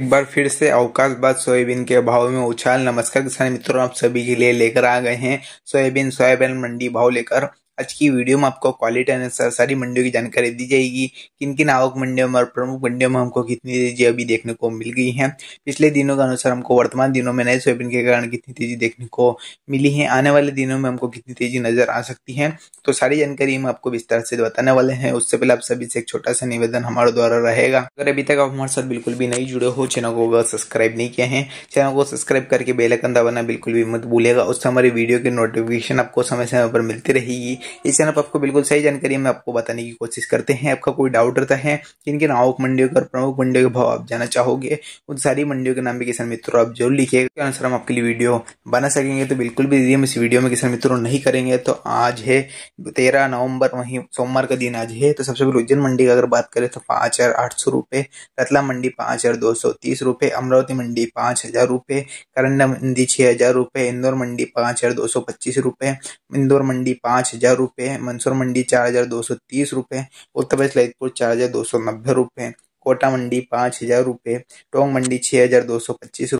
एक बार फिर से अवकाश बाद सोयाबीन के भाव में उछाल नमस्कार किसान मित्रों आप सभी के लिए लेकर आ गए हैं सोयाबीन सोयाबीन मंडी भाव लेकर आज की वीडियो में आपको क्वालिटी अनुसार सारी मंडियों की जानकारी दी जाएगी किन किन आवक मंडियों में और प्रमुख मंडियों में हमको कितनी तेजी अभी देखने को मिल गई है पिछले दिनों के अनुसार हमको वर्तमान दिनों में नए सोयाबीन के कारण कितनी तेजी देखने को मिली है आने वाले दिनों में हमको कितनी तेजी नजर आ सकती है तो सारी जानकारी हम आपको विस्तार से बताने वाले हैं उससे पहले आप सभी से एक छोटा सा निवेदन हमारे द्वारा रहेगा अगर अभी तक आप हमारे साथ बिल्कुल भी नहीं जुड़े हो चैनल को सब्सक्राइब नहीं किया है चैनल को सब्सक्राइब करके बेलकन दबाना बिल्कुल भी मत भूलेगा उससे हमारी वीडियो की नोटिफिकेशन आपको समय समय पर मिलती रहेगी इस चैनल पर आपको बिल्कुल सही जानकारी हम आपको बताने की कोशिश करते हैं आपका कोई डाउट रहता है किन किन आवक मंडियों और प्रमुख मंडियों के भाव आप जाना चाहोगे उन सारी मंडियों के नाम भी किसान मित्रों आप जरूर लिखिएगा अनुसार हम आपके लिए वीडियो बना सकेंगे तो बिल्कुल भी दीदी हम इस वीडियो में किसान मित्रों नहीं करेंगे तो आज है तेरह नवंबर वहीं सोमवार का दिन आज है तो सबसे पहले उज्जैन मंडी की अगर बात करें तो पाँच हजार आठ सौ रुपये रतला मंडी पाँच हजार दो सौ तीस रुपये अमरावती मंडी पाँच हजार रुपये करंडा मंडी छः हजार रुपये इंदौर मंडी पाँच हजार दो सौ पच्चीस रुपये इंदौर मंडी पाँच हजार रुपये मंसूर मंडी चार हजार दो सौ तीस रुपये उत्तर प्रदेश ललितपुर चार हजार दो सौ नब्बे रुपये कोटा मंडी पाँच हजार रुपये टोंग मंडी छः हजार दो सौ पच्चीस